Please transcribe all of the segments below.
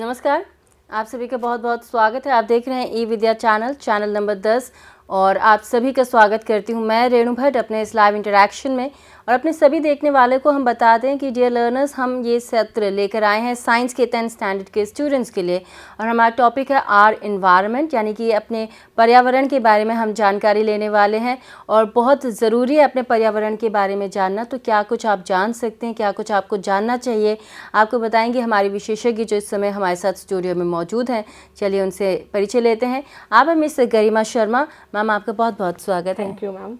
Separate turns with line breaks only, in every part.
नमस्कार आप सभी का बहुत बहुत स्वागत है आप देख रहे हैं e Vidya channel channel number दस और आप सभी का स्वागत करती हूँ मैं रेणु भट्ट अपने इस लाइव इंटरेक्शन में और अपने सभी देखने वाले को हम बता दें कि डियर लर्नर्स हम ये सत्र लेकर आए हैं साइंस के टेंथ स्टैंडर्ड के स्टूडेंट्स के लिए और हमारा टॉपिक है आर इन्वायरमेंट यानी कि अपने पर्यावरण के बारे में हम जानकारी लेने वाले हैं और बहुत ज़रूरी है अपने पर्यावरण के बारे में जानना तो क्या कुछ आप जान सकते हैं क्या कुछ आपको जानना चाहिए आपको बताएंगे हमारे विशेषज्ञ जो इस समय हमारे साथ स्टूडियो में मौजूद हैं चलिए उनसे परिचय लेते हैं आप हैं मिस गरिमा शर्मा मैम आपका बहुत बहुत स्वागत है थैंक यू मैम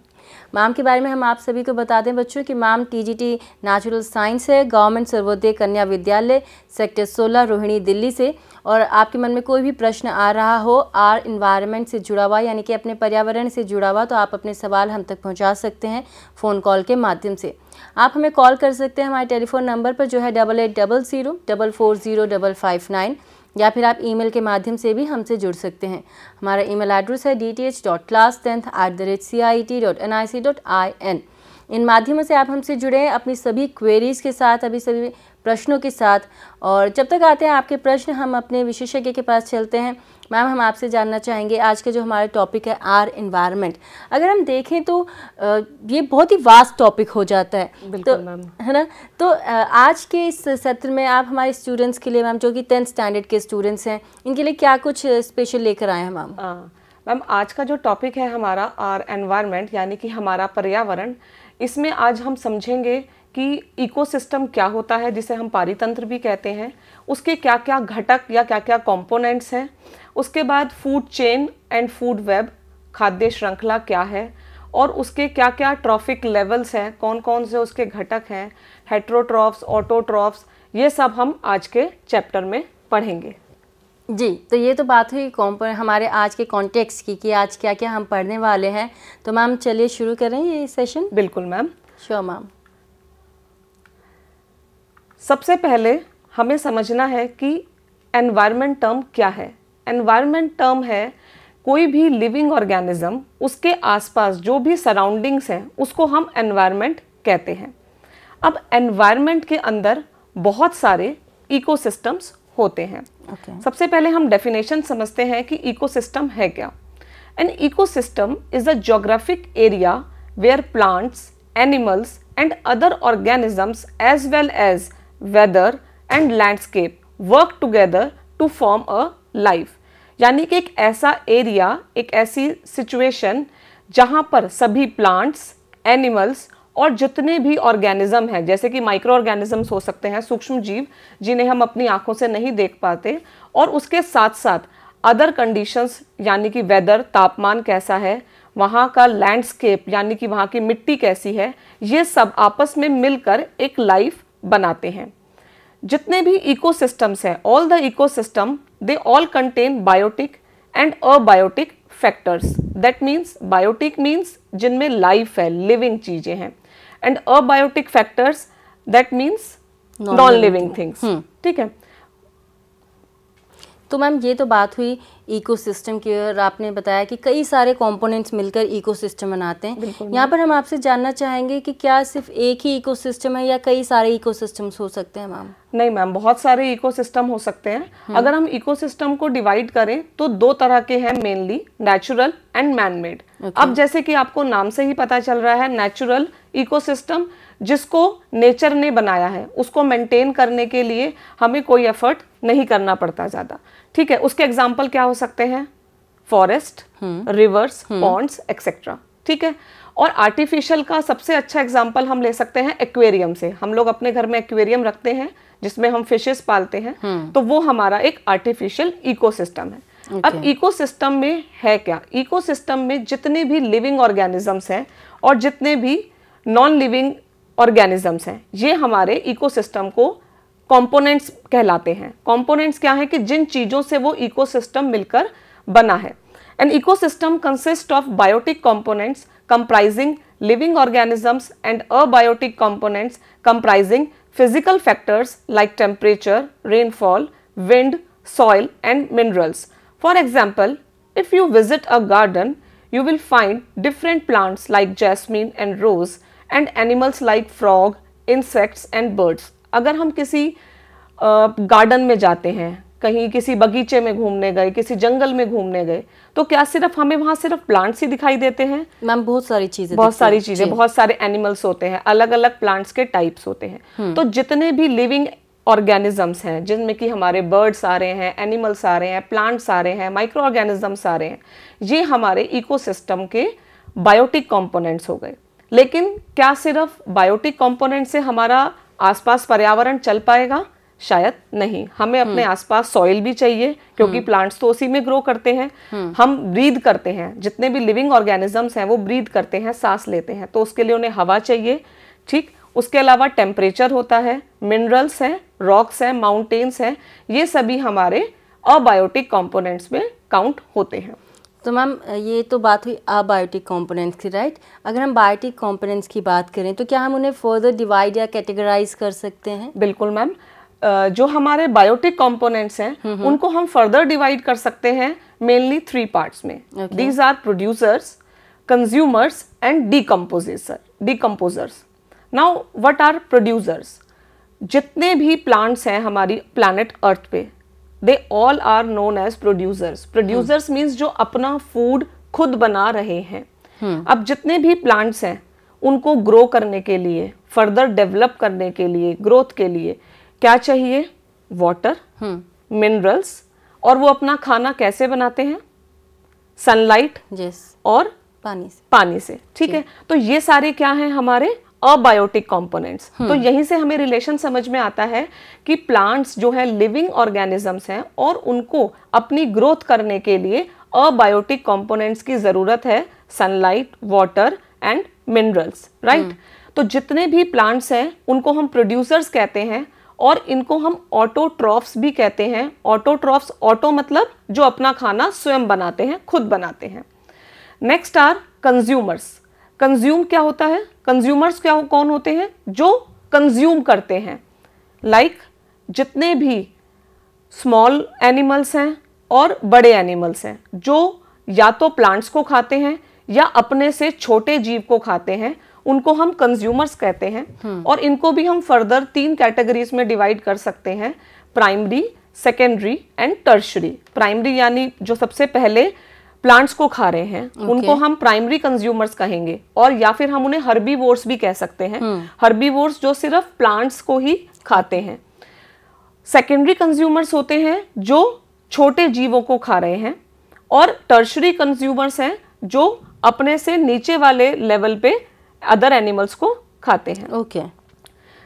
मैम के बारे में हम आप सभी को बता दें बच्चों कि मैम टीजीटी नेचुरल साइंस है गवर्नमेंट सर्वोदय कन्या विद्यालय सेक्टर 16 रोहिणी दिल्ली से और आपके मन में कोई भी प्रश्न आ रहा हो आर इन्वायरमेंट से जुड़ा हुआ यानी कि अपने पर्यावरण से जुड़ा हुआ तो आप अपने सवाल हम तक पहुँचा सकते हैं फ़ोन कॉल के माध्यम से आप हमें कॉल कर सकते हैं हमारे टेलीफोन नंबर पर जो है double eight double zero double four zero double five nine या फिर आप ईमेल के माध्यम से भी हमसे जुड़ सकते हैं हमारा ईमेल एड्रेस है D T H dot class tenth at the rate C I T dot N I C dot I N इन माध्यमों से आप हमसे जुड़े हैं अपनी सभी क्वेरीज़ के साथ अभी सभी प्रश्नों के साथ और जब तक आते हैं आपके प्रश्न हम अपने विशेषज्ञ के पास चलते हैं मैम हम आपसे जानना चाहेंगे आज का जो हमारा टॉपिक है आर इन्वायरमेंट अगर हम देखें तो ये बहुत ही वास्ट टॉपिक हो जाता है तो है ना तो आज के इस सत्र में आप हमारे स्टूडेंट्स के लिए मैम जो कि टेंथ स्टैंडर्ड के स्टूडेंट्स हैं इनके लिए क्या कुछ स्पेशल लेकर आए हैं मैम मैम आज का जो टॉपिक है हमारा आर एनवायरमेंट यानी कि
हमारा पर्यावरण इसमें आज हम समझेंगे कि इकोसिस्टम क्या होता है जिसे हम पारितंत्र भी कहते हैं उसके क्या क्या घटक या क्या क्या कंपोनेंट्स हैं उसके बाद food chain and food web खाद्य श्रृंखला क्या है और उसके क्या क्या ट्रॉफिक लेवल्स हैं कौन कौन से उसके घटक हैं हेट्रोट्रॉफ्स ऑटोट्रॉफ्स ये सब हम आज के चैप्टर में पढ़ेंगे
जी तो ये तो बात हुई कॉम्पोनेंट हमारे आज के कॉन्टेक्स की कि आज क्या क्या हम पढ़ने वाले हैं तो मैम चलिए शुरू करें ये सेशन बिल्कुल मैम श्योर मैम
सबसे पहले हमें समझना है कि एनवायरनमेंट टर्म क्या है एनवायरनमेंट टर्म है कोई भी लिविंग ऑर्गेनिज्म उसके आसपास जो भी सराउंडिंग्स हैं उसको हम एनवायरनमेंट कहते हैं अब एनवायरनमेंट के अंदर बहुत सारे इकोसिस्टम्स होते हैं okay. सबसे पहले हम डेफिनेशन समझते हैं कि इकोसिस्टम है क्या an ecosystem is a geographic area where plants animals and other organisms as well as weather and landscape work together to form a life यानी कि एक ऐसा एरिया एक ऐसी सिचुएशन जहाँ पर सभी प्लांट्स एनिमल्स और जितने भी ऑर्गेनिज्म हैं जैसे कि माइक्रो ऑर्गेनिजम्स हो सकते हैं सूक्ष्म जीव जिन्हें हम अपनी आंखों से नहीं देख पाते और उसके साथ साथ अदर कंडीशंस यानी कि वेदर तापमान कैसा है वहाँ का लैंडस्केप यानी कि वहाँ की मिट्टी कैसी है ये सब आपस में मिलकर एक लाइफ बनाते हैं जितने भी इकोसिस्टम्स हैं all the ecosystem they all contain biotic and abiotic factors that means biotic means जिनमें लाइफ है लिविंग चीज़ें हैं and abiotic factors that means non living things
ठीक है तो मैम ये तो बात हुई इकोसिस्टम की और आपने बताया कि कई सारे कंपोनेंट्स मिलकर इकोसिस्टम बनाते हैं यहाँ पर हम आपसे जानना चाहेंगे कि क्या सिर्फ एक ही इकोसिस्टम है या कई सारे इकोसिस्टम्स हो सकते हैं मैम नहीं मैम बहुत सारे इकोसिस्टम हो सकते हैं हम्म। अगर हम इकोसिस्टम को डिवाइड करें
तो दो तरह के हैं मेनली नेचुरल एंड मैनमेड अब जैसे कि आपको नाम से ही पता चल रहा है नेचुरल इकोसिस्टम जिसको नेचर ने बनाया है उसको मेंटेन करने के लिए हमें कोई एफर्ट नहीं करना पड़ता ज़्यादा ठीक है उसके एग्जाम्पल क्या हो सकते हैं फॉरेस्ट रिवर्स पॉन्ड्स एक्सेट्रा ठीक है और आर्टिफिशियल का सबसे अच्छा एग्जाम्पल हम ले सकते हैं एक्वेरियम से हम लोग अपने घर में एक्वेरियम रखते हैं जिसमें हम फिशेस पालते हैं हम्म। तो वो हमारा एक आर्टिफिशियल इकोसिस्टम है Okay. अब इकोसिस्टम में है क्या इकोसिस्टम में जितने भी लिविंग ऑर्गेनिजम्स हैं और जितने भी नॉन लिविंग ऑर्गेनिजम्स हैं ये हमारे इकोसिस्टम को कंपोनेंट्स कहलाते हैं कंपोनेंट्स क्या है कि जिन चीजों से वो इकोसिस्टम मिलकर बना है an ecosystem consist of biotic components comprising living organisms and abiotic components comprising physical factors like temperature rainfall wind soil and minerals for example if you visit a garden you will find different plants like jasmine and rose and animals like frog insects and birds अगर हम किसी garden में जाते हैं कहीं किसी बगीचे में घूमने गए किसी जंगल में घूमने गए तो क्या सिर्फ हमें वहाँ सिर्फ प्लांट्स ही दिखाई देते हैं मैम बहुत सारी चीजें बहुत सारी चीजें बहुत सारे एनिमल्स होते हैं अलग अलग प्लांट्स के टाइप्स होते हैं हम्म। तो जितने भी लिविंग ऑर्गेनिजम्स हैं जिनमें कि हमारे बर्ड्स आ रहे हैं एनिमल्स आ रहे हैं प्लांट्स आ रहे हैं माइक्रो ऑर्गेनिजम्स आ रहे हैं ये हमारे इकोसिस्टम के बायोटिक कंपोनेंट्स हो गए लेकिन क्या सिर्फ बायोटिक कंपोनेंट से हमारा आसपास पर्यावरण चल पाएगा शायद नहीं हमें हम्म। अपने आसपास सॉइल भी चाहिए क्योंकि प्लांट्स हम्म। तो उसी में ग्रो करते हैं हम्म। हम ब्रीद करते हैं जितने भी लिविंग ऑर्गेनिजम्स हैं वो ब्रीद करते हैं सांस लेते हैं तो उसके लिए उन्हें हवा चाहिए ठीक उसके अलावा टेम्परेचर होता है मिनरल्स हैं रॉक्स हैं माउंटेन्स हैं ये सभी हमारे अबायोटिक कॉम्पोनेंट्स में काउंट होते हैं
तो मैम ये तो बात हुई अबायोटिक कॉम्पोनेंट्स की राइट अगर हम बायोटिक कॉम्पोनेंट्स की बात करें तो क्या हम उन्हें फर्दर डिवाइड या कैटेगराइज कर सकते हैं बिल्कुल मैम जो हमारे बायोटिक कॉम्पोनेंट्स हैं उनको हम फर्दर डिवाइड कर सकते
हैं मेनली थ्री पार्ट्स में these are producers consumers and decomposers decomposers now what are producers जितने भी प्लांट्स हैं हमारी प्लानट अर्थ पे they all are known as producers producers means जो अपना फूड खुद बना रहे हैं hmm. अब जितने भी प्लांट्स हैं उनको ग्रो करने के लिए फर्दर डेवलप करने के लिए ग्रोथ के लिए क्या चाहिए वाटर मिनरल्स hmm. और वो अपना खाना कैसे बनाते हैं सनलाइट yes. और पानी से पानी से ठीक है तो ये सारे क्या हैं हमारे अबायोटिक कंपोनेंट्स hmm. तो यहीं से हमें रिलेशन समझ में आता है कि प्लांट्स जो है लिविंग ऑर्गेनिजम्स हैं और उनको अपनी ग्रोथ करने के लिए अबायोटिक कंपोनेंट्स की ज़रूरत है sunlight water and minerals right तो जितने भी प्लांट्स हैं उनको हम प्रोड्यूसर्स कहते हैं और इनको हम ऑटोट्रॉफ्स भी कहते हैं ऑटोट्रॉफ्स ऑटो मतलब जो अपना खाना स्वयं बनाते हैं खुद बनाते हैं नेक्स्ट आर कंज्यूमर्स कंज्यूम क्या होता है कंज्यूमर्स क्या कौन होते हैं जो कंज्यूम करते हैं लाइक like, जितने भी स्मॉल एनिमल्स हैं और बड़े एनिमल्स हैं जो या तो प्लांट्स को खाते हैं या अपने से छोटे जीव को खाते हैं उनको हम कंज्यूमर्स कहते हैं हम्म। और इनको भी हम फर्दर तीन कैटेगरीज में डिवाइड कर सकते हैं primary secondary and tertiary primary यानी जो सबसे पहले प्लांट्स को खा रहे हैं okay. उनको हम प्राइमरी कंज्यूमर्स कहेंगे और या फिर हम उन्हें वोर्स भी कह सकते हैं वोर्स हम्म। जो सिर्फ प्लांट्स को ही खाते हैं सेकेंडरी कंज्यूमर्स होते हैं जो छोटे जीवों को खा रहे हैं और टर्शरी कंज्यूमर्स हैं जो अपने से नीचे वाले लेवल पे अदर एनिमल्स को खाते हैं ओके okay.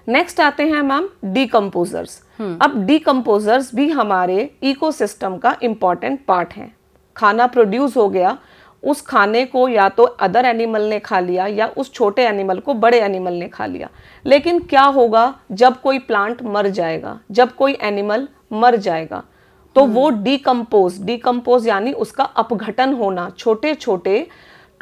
नेक्स्ट आते हैं मैम हम्म। डीकम्पोजर्स अब डीकम्पोजर्स भी हमारे इकोसिस्टम का इम्पॉर्टेंट पार्ट हैं खाना प्रोड्यूस हो गया उस खाने को या तो अदर एनिमल ने खा लिया या उस छोटे एनिमल को बड़े एनिमल ने खा लिया लेकिन क्या होगा जब कोई प्लांट मर जाएगा जब कोई एनिमल मर जाएगा तो वो डिकम्पोज हम्म। डीकम्पोज यानी उसका अपघटन होना छोटे छोटे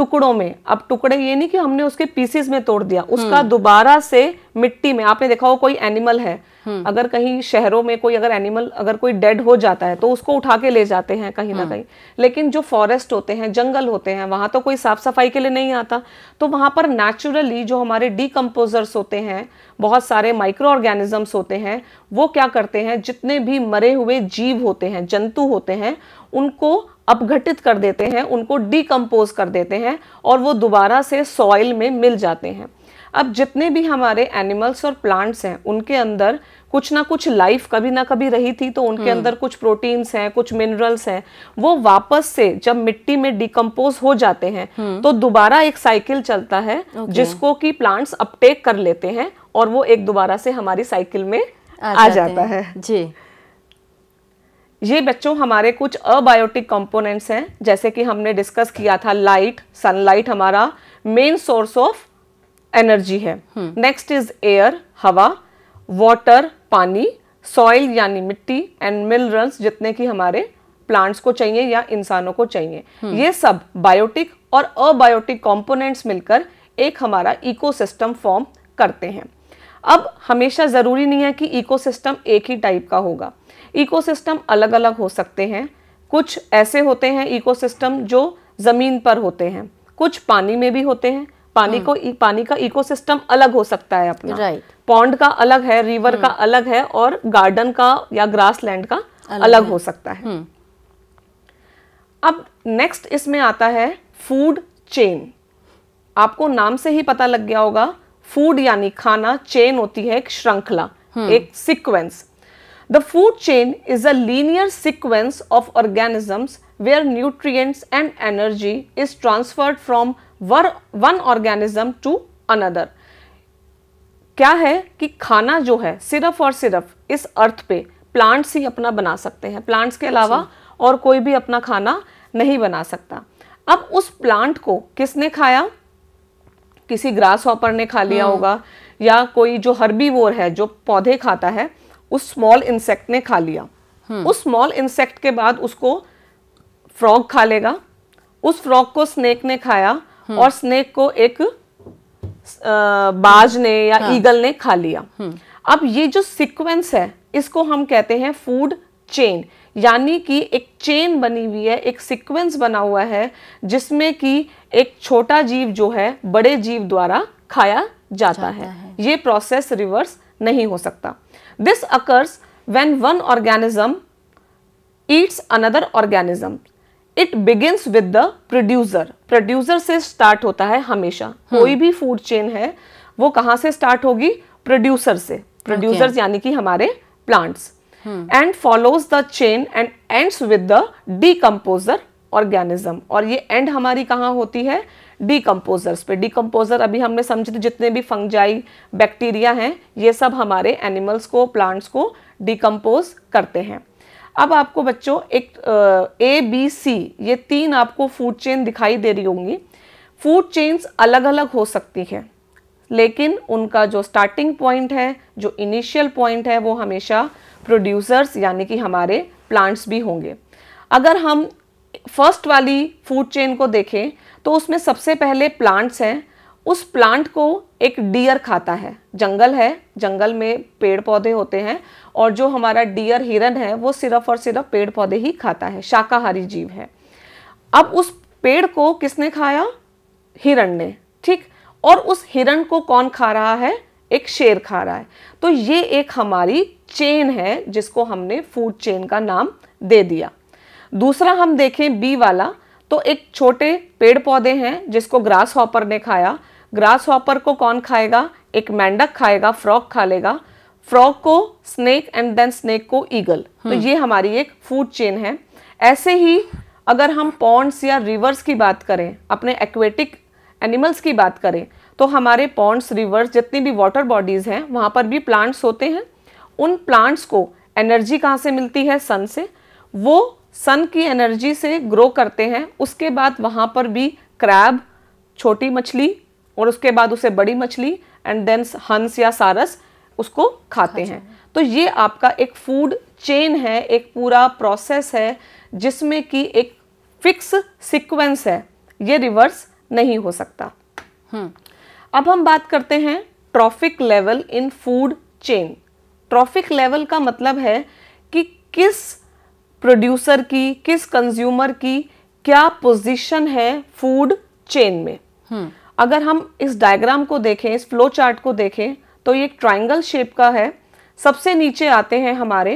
टुकड़ों में अब टुकड़े ये नहीं कि हमने उसके पीसेस में तोड़ दिया हम्म। उसका दोबारा से मिट्टी में आपने देखा हो कोई एनिमल है हम्म। अगर कहीं शहरों में कोई अगर एनिमल अगर कोई डेड हो जाता है तो उसको उठा के ले जाते हैं कहीं ना हम्म। कहीं लेकिन जो फॉरेस्ट होते हैं जंगल होते हैं वहां तो कोई साफ सफाई के लिए नहीं आता तो वहां पर नेचुरली जो हमारे डीकम्पोजर्स होते हैं बहुत सारे माइक्रो ऑर्गेनिजम्स होते हैं वो क्या करते हैं जितने भी मरे हुए जीव होते हैं जंतु होते हैं उनको अपघटित कर देते हैं उनको डिकम्पोज कर देते हैं और वो दोबारा से सॉइल में मिल जाते हैं अब जितने भी हमारे एनिमल्स और प्लांट्स हैं उनके अंदर कुछ ना कुछ लाइफ कभी ना कभी रही थी तो उनके हम्म। अंदर कुछ प्रोटीन्स हैं कुछ मिनरल्स हैं वो वापस से जब मिट्टी में डिकम्पोज हो जाते हैं हम्म। तो दोबारा एक साइकिल चलता है जिसको कि प्लांट्स अपटेक कर लेते हैं और वो एक दोबारा से हमारी साइकिल में आ जाता है जी ये बच्चों हमारे कुछ अबायोटिक कंपोनेंट्स हैं जैसे कि हमने डिस्कस किया था लाइट सनलाइट हमारा मेन सोर्स ऑफ एनर्जी है नेक्स्ट इज एयर हवा वाटर पानी सॉइल यानी मिट्टी एंड मिनरल्स जितने की हमारे प्लांट्स को चाहिए या इंसानों को चाहिए हम्म। ये सब बायोटिक और अबायोटिक कंपोनेंट्स मिलकर एक हमारा इकोसिस्टम फॉर्म करते हैं अब हमेशा ज़रूरी नहीं है कि इकोसिस्टम एक ही टाइप का होगा इकोसिस्टम अलग अलग हो सकते हैं कुछ ऐसे होते हैं इकोसिस्टम जो ज़मीन पर होते हैं कुछ पानी में भी होते हैं पानी हाँ। को पानी का इकोसिस्टम अलग हो सकता है अपना राइट पॉन्ड का अलग है रिवर का हाँ। अलग है और गार्डन का या ग्रास लैंड का अलग, अलग हो सकता है हम्म। अब नेक्स्ट इसमें आता है फूड चेन आपको नाम से ही पता लग गया होगा फूड यानी खाना चेन होती है एक श्रृंखला एक sequence the food chain is a linear sequence of organisms where nutrients and energy is transferred from one organism to another क्या है कि खाना जो है सिर्फ और सिर्फ इस अर्थ पे प्लांट्स ही अपना बना सकते हैं प्लांट्स के अलावा और कोई भी अपना खाना नहीं बना सकता अब उस प्लांट को किसने खाया किसी ग्रास हॉपर ने खा लिया हाँ। होगा या कोई जो वोर है जो पौधे खाता है उस स्मॉल इंसेक्ट ने खा लिया हम्म। उस स्मॉल इंसेक्ट के बाद उसको फ्रॉग खा लेगा उस फ्रॉग को स्नेक ने खाया हम्म। और स्नेक को एक बाज ने या हाँ। ईगल ने खा लिया हम्म। अब ये जो सीक्वेंस है इसको हम कहते हैं फूड चेन यानी कि एक चेन बनी हुई है एक सीक्वेंस बना हुआ है जिसमें कि एक छोटा जीव जो है बड़े जीव द्वारा खाया जाता, जाता है।, है ये प्रोसेस रिवर्स नहीं हो सकता this occurs when one organism eats another organism it begins with the producer producer से स्टार्ट होता है हमेशा हम्म। कोई भी फूड चेन है वो कहां से स्टार्ट होगी प्रोड्यूसर से प्रोड्यूसर okay. यानी कि हमारे plants and follows the chain and and with the decomposer organism और ये एंड हमारी कहाँ होती है डीकम्पोजर्स पे डीकम्पोजर अभी हमने समझे जितने भी फंगजाई बैक्टीरिया हैं ये सब हमारे एनिमल्स को प्लांट्स को डिकम्पोज करते हैं अब आपको बच्चों एक ए बी सी ये तीन आपको फूड चेन दिखाई दे रही होंगी फूड चेन्स अलग अलग हो सकती हैं लेकिन उनका जो स्टार्टिंग पॉइंट है जो इनिशियल पॉइंट है वो हमेशा प्रोड्यूसर्स यानी कि हमारे प्लांट्स भी होंगे अगर हम फर्स्ट वाली फूड चेन को देखें तो उसमें सबसे पहले प्लांट्स हैं उस प्लांट को एक डियर खाता है जंगल है जंगल में पेड़ पौधे होते हैं और जो हमारा डियर हिरन है वो सिर्फ और सिर्फ पेड़ पौधे ही खाता है शाकाहारी जीव है अब उस पेड़ को किसने खाया हिरण ने ठीक और उस हिरण को कौन खा रहा है एक शेर खा रहा है तो ये एक हमारी चेन है जिसको हमने फूड चेन का नाम दे दिया दूसरा हम देखें बी वाला तो एक छोटे पेड़ पौधे हैं जिसको ग्रास हॉपर ने खाया ग्रास हॉपर को कौन खाएगा एक मेंढक खाएगा फ्रॉक खा लेगा फ्रॉग को स्नेक एंड देन स्नेक को ईगल तो हम्म। ये हमारी एक फूड चेन है ऐसे ही अगर हम पॉन्ड्स या रिवर्स की बात करें अपने एक्वेटिक एनिमल्स की बात करें तो हमारे पॉन्ड्स रिवर्स जितनी भी वाटर बॉडीज़ हैं वहाँ पर भी प्लांट्स होते हैं उन प्लांट्स को एनर्जी कहाँ से मिलती है सन से वो सन की एनर्जी से ग्रो करते हैं उसके बाद वहाँ पर भी क्रैब छोटी मछली और उसके बाद उसे बड़ी मछली एंड देन हंस या सारस उसको खाते हैं तो ये आपका एक फूड चेन है एक पूरा प्रोसेस है जिसमें कि एक फिक्स सीक्वेंस है ये रिवर्स नहीं हो सकता हम्म। अब हम बात करते हैं trophic level in food chain trophic level का मतलब है कि किस प्रोड्यूसर की किस कंज्यूमर की क्या पोजीशन है फूड चेन में हुँ. हम्म। अगर हम इस डायग्राम को देखें इस फ्लो चार्ट को देखें तो ये ट्राइंगल शेप का है सबसे नीचे आते हैं हमारे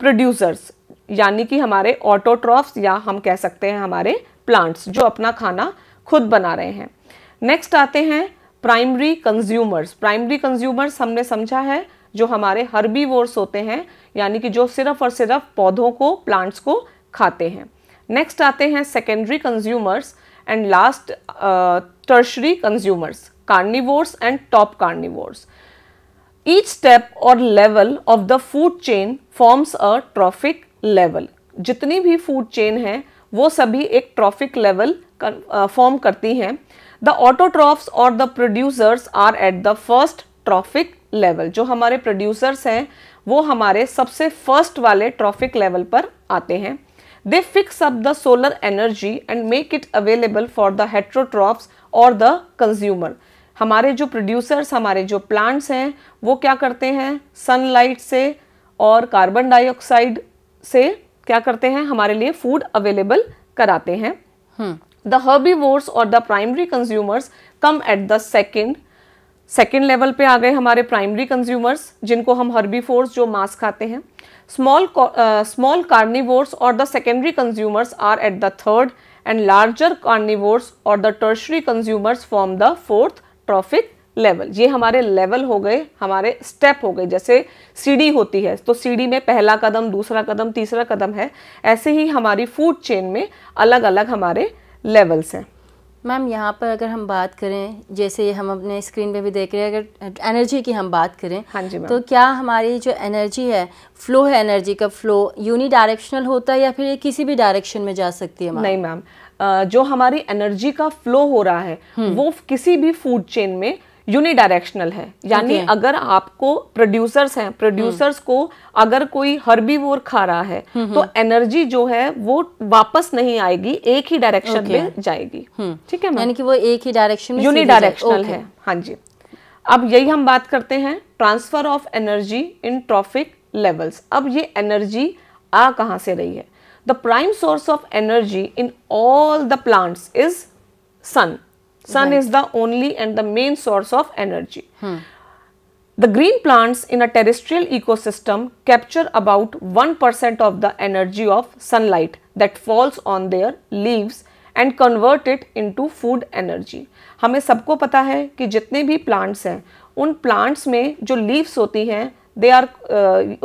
प्रोड्यूसर्स यानी कि हमारे ऑटोट्रॉफ्स या हम कह सकते हैं हमारे प्लांट्स जो अपना खाना खुद बना रहे हैं नेक्स्ट आते हैं प्राइमरी कंज्यूमर्स प्राइमरी कंज्यूमर्स हमने समझा है जो हमारे वोर्स होते हैं यानी कि जो सिर्फ और सिर्फ पौधों को प्लांट्स को खाते हैं नेक्स्ट आते हैं secondary consumers and last tertiary consumers carnivores and top carnivores each step or level of the food chain forms a trophic level जितनी भी फूड चेन है वो सभी एक ट्रॉफिक लेवल फॉर्म करती हैं the autotrophs or the producers are at the first trophic level जो हमारे प्रोड्यूसर्स हैं वो हमारे सबसे फर्स्ट वाले ट्रॉफिक लेवल पर आते हैं they fix up the solar energy and make it available for the heterotrophs और द कंज्यूमर हमारे जो प्रोड्यूसर्स हमारे जो प्लांट्स हैं वो क्या करते हैं सनलाइट से और कार्बन डाइऑक्साइड से क्या करते हैं हमारे लिए फूड अवेलेबल कराते हैं हम्म। द हर्बी वोर्स और the primary consumers come at the second second level पे आ गए हमारे प्राइमरी कंज्यूमर्स जिनको हम फोर्स जो मांस खाते हैं स्मॉल स्मॉल कार्निवोर्स और the secondary consumers are at the third and larger carnivores और the tertiary consumers from the fourth trophic level ये हमारे लेवल हो गए हमारे स्टेप हो गए जैसे सीढ़ी होती है तो सीढ़ी में पहला कदम दूसरा कदम तीसरा कदम है ऐसे ही हमारी फूड चेन में अलग अलग हमारे
लेवल्स हैं मैम यहाँ पर अगर हम बात करें जैसे हम अपने स्क्रीन पे भी देख रहे हैं अगर एनर्जी की हम बात करें हाँ जी तो क्या हमारी जो एनर्जी है फ्लो है एनर्जी का फ्लो यूनी डायरेक्शनल होता है या फिर ये किसी भी डायरेक्शन में जा सकती है नहीं मैम जो हमारी एनर्जी का फ्लो हो रहा है हम्म। वो किसी भी फूड चेन
में यूनिडायरेक्शनल है यानी okay. अगर आपको प्रोड्यूसर्स हैं प्रोड्यूसर्स को अगर कोई वोर खा रहा है हम्म, तो एनर्जी हम्म। जो है वो वापस नहीं आएगी एक ही डायरेक्शन okay. में जाएगी
हम्म। ठीक है यानी कि वो एक ही डायरेक्शन में यूनिडायरेक्शनल है
हाँ जी अब यही हम बात करते हैं transfer of energy in trophic levels अब ये एनर्जी आ कहाँ से रही है the prime source of energy in all the plants is sun sun right. is the only and the main source of energy hmm. the green plants in a terrestrial ecosystem capture about 1% of the energy of sunlight that falls on their leaves and convert it into food energy हमें सबको पता है कि जितने भी plants हैं उन plants में जो लीव्स होती हैं दे आर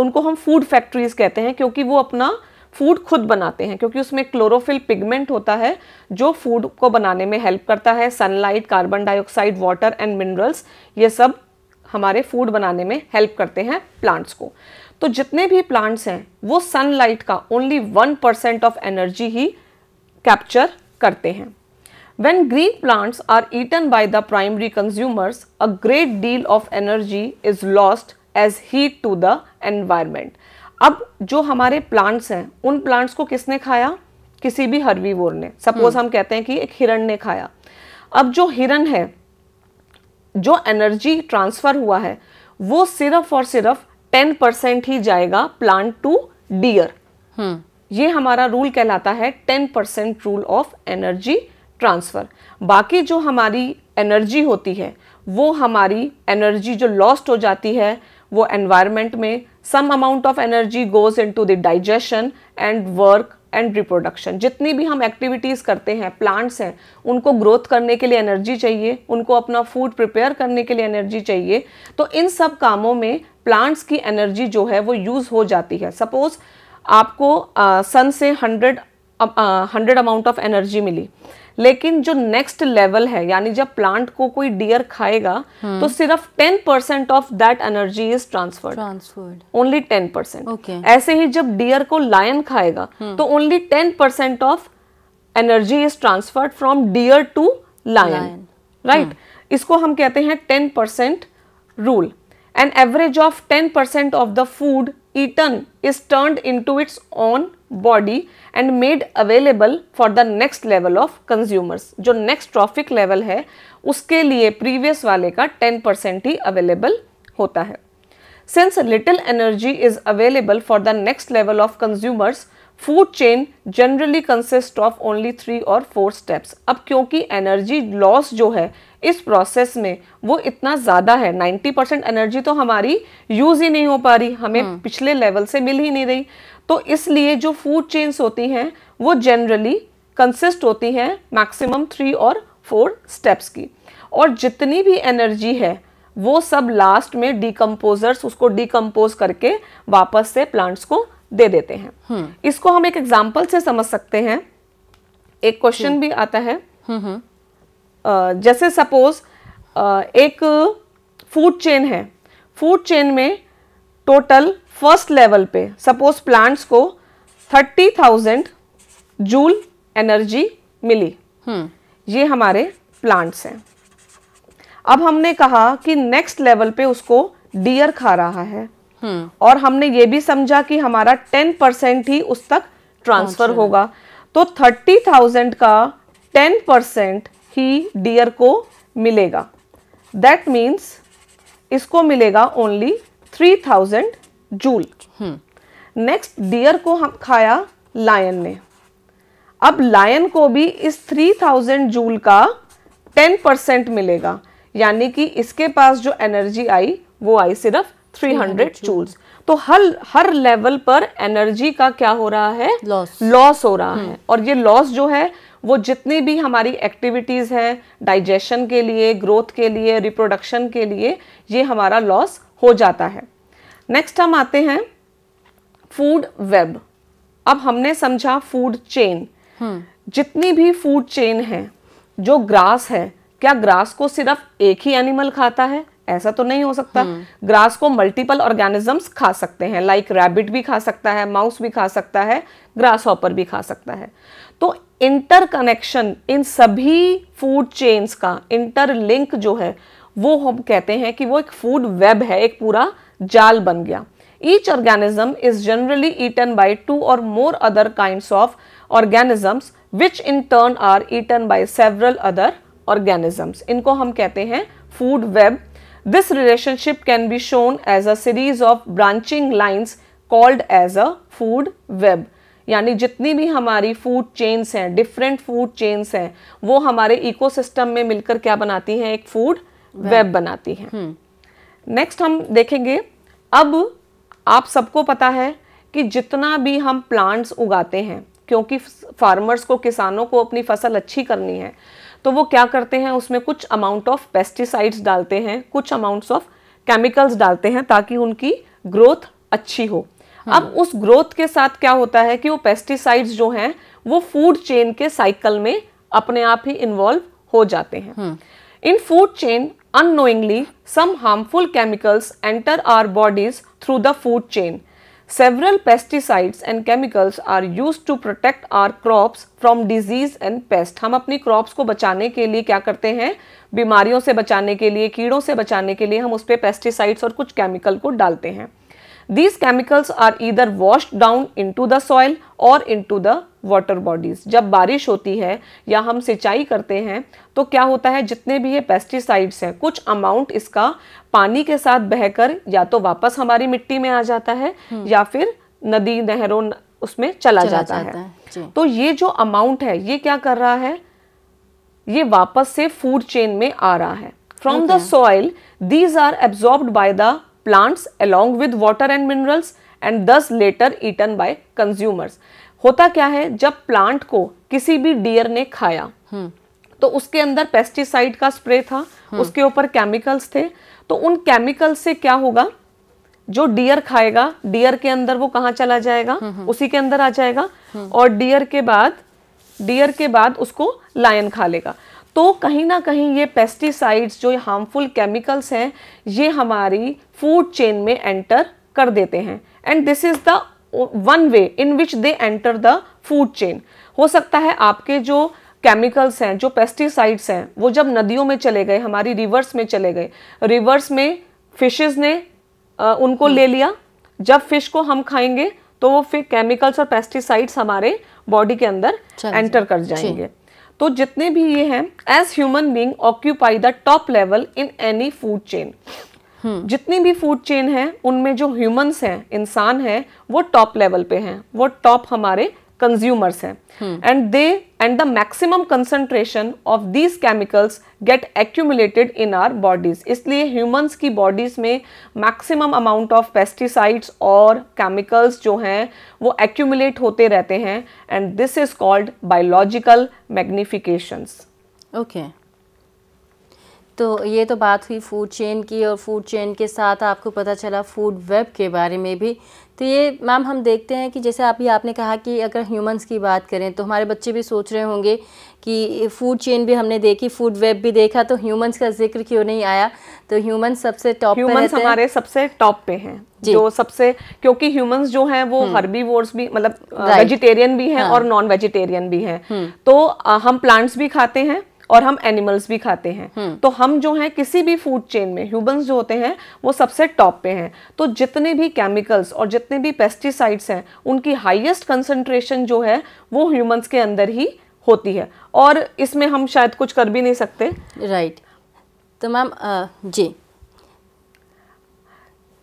उनको हम फूड फैक्ट्रीज कहते हैं क्योंकि वो अपना फूड खुद बनाते हैं क्योंकि उसमें क्लोरोफिल पिगमेंट होता है जो फूड को बनाने में हेल्प करता है sunlight carbon dioxide water and minerals ये सब हमारे फूड बनाने में हेल्प करते हैं प्लांट्स को तो जितने भी प्लांट्स हैं वो सनलाइट का only one percent of energy ही कैप्चर करते हैं when green plants are eaten by the primary consumers a great deal of energy is lost as heat to the environment अब जो हमारे प्लांट्स हैं उन प्लांट्स को किसने खाया किसी भी हरवी ने सपोज हम्म। हम कहते हैं कि एक हिरण ने खाया अब जो हिरण है जो एनर्जी ट्रांसफर हुआ है वो सिर्फ और सिर्फ टेन परसेंट ही जाएगा प्लांट टू डियर ये हमारा रूल कहलाता है ten percent rule of energy transfer बाकी जो हमारी एनर्जी होती है वो हमारी एनर्जी जो लॉस्ट हो जाती है वो एनवायरमेंट में some amount of energy goes into the digestion and work and reproduction जितनी भी हम एक्टिविटीज़ करते हैं प्लांट्स हैं उनको ग्रोथ करने के लिए एनर्जी चाहिए उनको अपना फूड प्रिपेयर करने के लिए एनर्जी चाहिए तो इन सब कामों में प्लांट्स की एनर्जी जो है वो यूज़ हो जाती है सपोज़ आपको सन uh, से hundred hundred amount of energy मिली लेकिन जो नेक्स्ट लेवल है यानी जब प्लांट को कोई डियर खाएगा तो हाँ। सिर्फ ten percent of that energy is transferred
transferred
only ten percent ऐसे ही जब डियर को लायन खाएगा हाँ। तो only ten percent of energy is transferred from deer to lion right इसको हम कहते हैं ten percent rule an average of ten percent of the food eaten is turned into its own body and made available for the next level of consumers जो next traffic level है उसके लिए previous वाले का 10 percent ही available होता है Since little energy is available for the next level of consumers, food chain generally consists of only three or four steps. अब क्योंकि energy loss जो है इस प्रोसेस में वो इतना ज़्यादा है 90 परसेंट एनर्जी तो हमारी यूज़ ही नहीं हो पा रही हमें हम्म। पिछले लेवल से मिल ही नहीं रही तो इसलिए जो फूड चेन्स होती हैं वो जनरली कंसिस्ट होती हैं मैक्सिमम थ्री और फोर स्टेप्स की और जितनी भी एनर्जी है वो सब लास्ट में डिकम्पोजर्स उसको डिकम्पोज करके वापस से प्लांट्स को दे देते हैं हम्म। इसको हम एक एग्जाम्पल से समझ सकते हैं एक क्वेश्चन भी आता है हम्म, जैसे सपोज एक फूड चेन है फूड चेन में टोटल फर्स्ट लेवल पे सपोज प्लांट्स को थर्टी थाउजेंड जूल एनर्जी मिली हम्म। ये हमारे प्लांट्स हैं अब हमने कहा कि नेक्स्ट लेवल पे उसको डियर खा रहा है हम्म। और हमने ये भी समझा कि हमारा टेन परसेंट ही उस तक ट्रांसफर होगा तो थर्टी थाउजेंड का टेन परसेंट ही डियर को मिलेगा दैट मीन्स इसको मिलेगा only three thousand joule next deer को हम खाया लायन ने अब लायन को भी इस थ्री थाउजेंड जूल का टेन परसेंट मिलेगा यानी कि इसके पास जो एनर्जी आई वो आई सिर्फ थ्री हंड्रेड जूल्स तो हर हर लेवल पर एनर्जी का क्या हो रहा है लॉस लॉस हो रहा हम्म। है और ये लॉस जो है वो जितनी भी हमारी एक्टिविटीज़ हैं डाइजेशन के लिए ग्रोथ के लिए रिप्रोडक्शन के लिए ये हमारा लॉस हो जाता है नेक्स्ट हम आते हैं फूड वेब अब हमने समझा फूड चेन हम्म। जितनी भी फूड चेन है जो ग्रास है क्या ग्रास को सिर्फ एक ही एनिमल खाता है ऐसा तो नहीं हो सकता ग्रास हम्म। को मल्टीपल ऑर्गेनिजम्स खा सकते हैं लाइक रैबिट भी खा सकता है माउस भी खा सकता है ग्रास हॉपर भी खा सकता है तो इंटरकनेक्शन इन सभी फूड चेन्स का इंटरलिंक जो है वो हम कहते हैं कि वो एक फूड वेब है एक पूरा जाल बन गया each organism is generally eaten by two और more other kind of organisms which in turn are eaten by several other organisms इनको हम कहते हैं food web this relationship can be shown as a series of branching lines called as a food web यानी जितनी भी हमारी food chains हैं different food chains हैं वो हमारे इकोसिस्टम में मिलकर क्या बनाती हैं एक फूड वेब बनाती हैं नेक्स्ट हम्म। हम देखेंगे अब आप सबको पता है कि जितना भी हम प्लांट्स उगाते हैं क्योंकि फार्मर्स को किसानों को अपनी फसल अच्छी करनी है तो वो क्या करते हैं उसमें कुछ अमाउंट ऑफ पेस्टिसाइड्स डालते हैं कुछ अमाउंट्स ऑफ केमिकल्स डालते हैं ताकि उनकी ग्रोथ अच्छी हो हाँ। अब उस ग्रोथ के साथ क्या होता है कि वो पेस्टिसाइड्स जो हैं वो फूड चेन के साइकिल में अपने आप ही इन्वॉल्व हो जाते हैं hmm. In food chain annoyingly some harmful chemicals enter our bodies through the food chain several pesticides and chemicals are use to protect our crops from disease and pest हम अपनी crop को बचाने के लिए क्या करते हैं बीमारियों से बचाने के लिए कीड़ों से बचाने के लिए हम उस पर पेस्टिसाइड्स और कुछ केमिकल को डालते हैं are either wash down into the the और into the water bodies जब बारिश होती है या हम सिंचाई करते हैं तो क्या होता है जितने भी ये पेस्टिसाइड्स हैं कुछ अमाउंट इसका पानी के साथ बहकर या तो वापस हमारी मिट्टी में आ जाता है हम्म। या फिर नदी नहरों उसमें चला, चला जाता, जाता है, है। तो ये जो अमाउंट है ये क्या कर रहा है ये वापस से फूड चेन में आ रहा है from the soil these are absorb by the plants along with water and minerals and thus later eaten by consumers होता क्या है जब प्लांट को किसी भी डियर ने खाया हम्म। तो उसके अंदर पेस्टिसाइड का स्प्रे था हम्म। उसके ऊपर केमिकल्स थे तो उन केमिकल्स से क्या होगा जो डियर खाएगा डियर के अंदर वो कहाँ चला जाएगा हम्म, उसी के अंदर आ जाएगा और डियर के बाद डियर के बाद उसको लायन खा लेगा तो कहीं ना कहीं ये पेस्टिसाइड्स जो हार्मफुल केमिकल्स हैं ये हमारी फूड चेन में एंटर कर देते हैं and this is the one way in which they enter the food chain हो सकता है आपके जो केमिकल्स हैं जो पेस्टिसाइड्स हैं वो जब नदियों में चले गए हमारी रिवर्स में चले गए रिवर्स में फिशेस ने आ, उनको ले लिया जब फिश को हम खाएंगे तो वो फिर केमिकल्स और पेस्टिसाइड्स हमारे बॉडी के अंदर एंटर कर जाएंगे तो जितने भी ये हैं as human being occupy the top level in any food chain जितनी भी फूड चेन है उनमें जो ह्यूमंस हैं इंसान हैं वो टॉप लेवल पे हैं वो टॉप हमारे कंज्यूमर्स हैं and they and the maximum concentration of these chemicals get accumulated in our bodies इसलिए ह्यूमंस की बॉडीज में मैक्सिमम अमाउंट ऑफ पेस्टिसाइड्स और केमिकल्स जो हैं वो एक्यूमुलेट होते रहते हैं and this is called biological magnifications
okay तो ये तो बात हुई फूड चेन की और फूड चेन के साथ आपको पता चला फूड वेब के बारे में भी तो ये मैम हम देखते हैं कि जैसे अभी आपने कहा कि अगर ह्यूमंस की बात करें तो हमारे बच्चे भी सोच रहे होंगे कि फूड चेन भी हमने देखी फूड वेब भी देखा तो ह्यूमंस का जिक्र क्यों नहीं आया तो ह्यूमन सबसे टॉप पे ह्यूमंस हमारे
सबसे टॉप पे हैं जो
सबसे क्योंकि
ह्यूमंस जो हैं वो हर्बीवोर्स हम्म। भी मतलब वेजिटेरियन भी हैं हाँ। और नॉन वेजिटेरियन भी हैं हम्म। तो हम प्लांट्स भी खाते हैं और हम एनिमल्स भी खाते हैं हम्म। तो हम जो है किसी भी फूड चेन में ह्यूमन्स जो होते हैं वो सबसे टॉप पे हैं तो जितने भी केमिकल्स और जितने भी पेस्टिसाइड्स हैं उनकी हाइएस्ट कंसनट्रेशन जो है वो ह्यूमन्स के अंदर ही होती है और इसमें हम शायद कुछ कर भी नहीं सकते राइट right. तो मैम
जी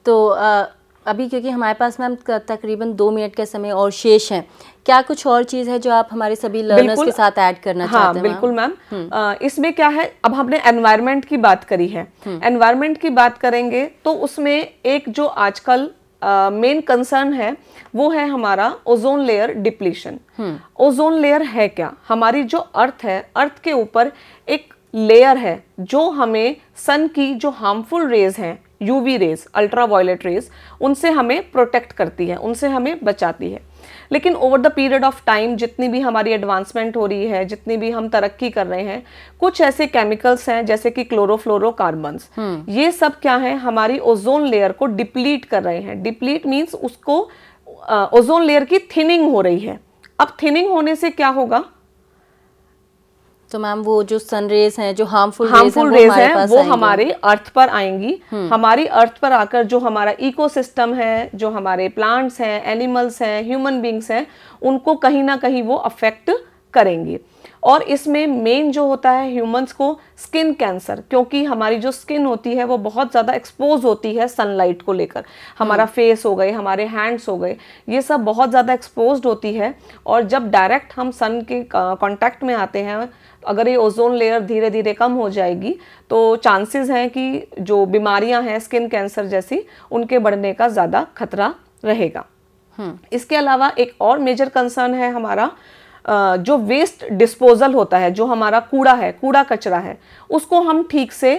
तो आ, अभी क्योंकि हमारे पास मैम तकरीबन दो मिनट का समय और शेष है क्या कुछ और चीज़ है जो आप हमारे सभी लर्नर्स के साथ ऐड करना हाँ, चाहते हैं बिल्कुल
मैम हम्म। इसमें क्या है अब हमने एनवायरमेंट की बात करी है एनवायरमेंट हम्म। की बात करेंगे तो उसमें एक जो आजकल मेन uh, कंसर्न है वो है हमारा ozone layer depletion ozone layer है क्या हमारी जो अर्थ है अर्थ के ऊपर एक लेयर है जो हमें सन की जो हार्मफुल रेज हैं UV rays ultraviolet rays उनसे हमें प्रोटेक्ट करती है उनसे हमें बचाती है लेकिन over the period of time जितनी भी हमारी एडवांसमेंट हो रही है जितनी भी हम तरक्की कर रहे हैं कुछ ऐसे केमिकल्स हैं जैसे कि क्लोरोफ्लोरोकार्बन्स हम्म। ये सब क्या है हमारी ओजोन लेयर को डिप्लीट कर रहे हैं डिप्लीट मीन्स उसको ओजोन लेयर की थिनिंग हो रही है अब थिनिंग होने से क्या होगा
तो मैम वो जो सन रेज हैं जो हार्मफुल हार्मफुल रेज हैं वो, है, वो हमारे
अर्थ पर आएंगी हम्म। हमारी अर्थ पर आकर जो हमारा इकोसिस्टम है जो हमारे प्लांट्स हैं एनिमल्स हैं ह्यूमन बींग्स हैं उनको कहीं ना कहीं वो अफेक्ट करेंगे और इसमें मेन जो होता है ह्यूमंस को स्किन कैंसर क्योंकि हमारी जो स्किन होती है वो बहुत ज़्यादा एक्सपोज होती है सनलाइट को लेकर हमारा फेस हम्म। हो गए हमारे हैंड्स हो गए ये सब बहुत ज़्यादा एक्सपोज होती है और जब डायरेक्ट हम सन के कॉन्टैक्ट में आते हैं अगर ये ओजोन लेयर धीरे धीरे कम हो जाएगी तो चांसेस हैं कि जो बीमारियां हैं स्किन कैंसर जैसी उनके बढ़ने का ज़्यादा खतरा रहेगा हम्म। इसके अलावा एक और मेजर कंसर्न है हमारा जो वेस्ट डिस्पोजल होता है जो हमारा कूड़ा है कूड़ा कचरा है उसको हम ठीक से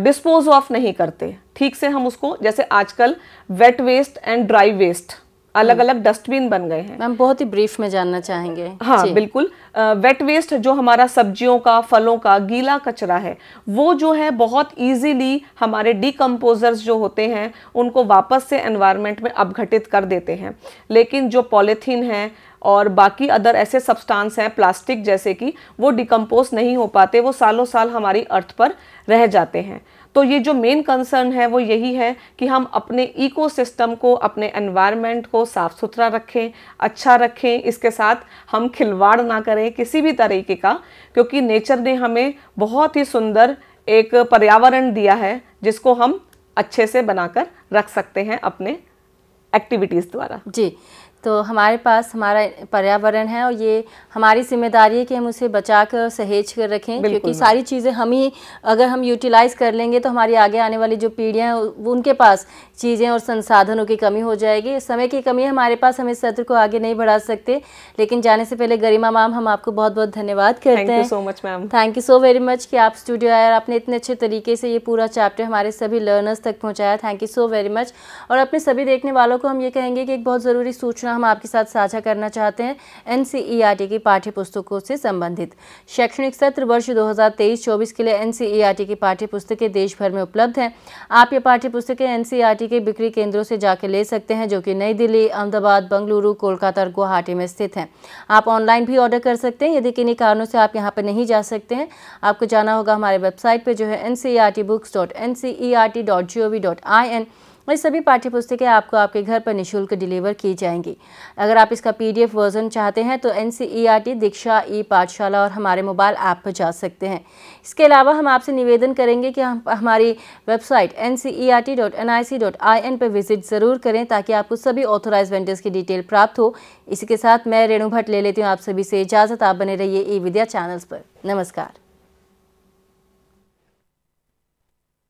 डिस्पोज ऑफ नहीं करते ठीक से हम उसको जैसे आजकल wet waste and dry waste अलग अलग डस्टबिन बन गए हैं मैम बहुत ही ब्रीफ में जानना चाहेंगे हाँ बिल्कुल वेट वेस्ट जो हमारा सब्जियों का फलों का गीला कचरा है वो जो है बहुत इजीली हमारे डिकम्पोजर्स जो होते हैं उनको वापस से एनवायरनमेंट में अपघटित कर देते हैं लेकिन जो पॉलिथीन है और बाकी अदर ऐसे सब्सटांस हैं प्लास्टिक जैसे कि वो डिकम्पोज नहीं हो पाते वो सालों साल हमारी अर्थ पर रह जाते हैं तो ये जो मेन कंसर्न है वो यही है कि हम अपने इकोसिस्टम को अपने एनवायरनमेंट को साफ़ सुथरा रखें अच्छा रखें इसके साथ हम खिलवाड़ ना करें किसी भी तरीके का क्योंकि नेचर ने हमें बहुत ही सुंदर एक पर्यावरण दिया है जिसको हम अच्छे से बनाकर रख सकते हैं अपने एक्टिविटीज़
द्वारा जी तो हमारे पास हमारा पर्यावरण है और ये हमारी जिम्मेदारी है कि हम उसे बचा कर सहेज कर रखें क्योंकि सारी चीज़ें हम ही अगर हम यूटिलाइज़ कर लेंगे तो हमारी आगे आने वाली जो पीढ़ियाँ हैं उनके पास चीज़ें और संसाधनों की कमी हो जाएगी समय की कमी हमारे पास हम इस सत्र को आगे नहीं बढ़ा सकते लेकिन जाने से पहले गरिमा मैम हम आपको बहुत बहुत धन्यवाद करते हैं so much ma'am thank you so very much कि आप स्टूडियो आए और आपने इतने अच्छे तरीके से ये पूरा चैप्टर हमारे सभी लर्नर्स तक पहुँचाया thank you so very much और अपने सभी देखने वालों को हम ये कहेंगे कि एक बहुत ज़रूरी सूचना हम आपके साथ साझा करना चाहते हैं एन e की पाठ्य पुस्तकों से संबंधित शैक्षणिक सत्र वर्ष 2023-24 के लिए एन e की पाठ्य पुस्तकें देश भर में उपलब्ध हैं आप ये पाठ्य पुस्तकें एन e के बिक्री केंद्रों से जाकर ले सकते हैं जो कि नई दिल्ली अहमदाबाद बंगलुरु कोलकाता और गुवाहाटी में स्थित हैं आप ऑनलाइन भी ऑर्डर कर सकते हैं यदि किन्हीं कारणों से आप यहाँ पर नहीं जा सकते हैं आपको जाना होगा हमारे वेबसाइट पर जो है N C E R T books dot N C E R T dot G O V dot I N वहीं सभी पाठ्य पुस्तकें आपको आपके घर पर निःशुल्क डिलीवर की जाएंगी अगर आप इसका पीडीएफ वर्जन चाहते हैं तो एन दीक्षा ई पाठशाला और हमारे मोबाइल ऐप पर जा सकते हैं इसके अलावा हम आपसे निवेदन करेंगे कि हम हमारी वेबसाइट एन पर विजिट ज़रूर करें ताकि आपको सभी ऑथोराइज वेंडर्स की डिटेल प्राप्त हो इसी के साथ मैं रेणु भट्ट ले लेती हूँ आप सभी से इजाज़त आप बने रहिए ई विद्या चैनल्स पर नमस्कार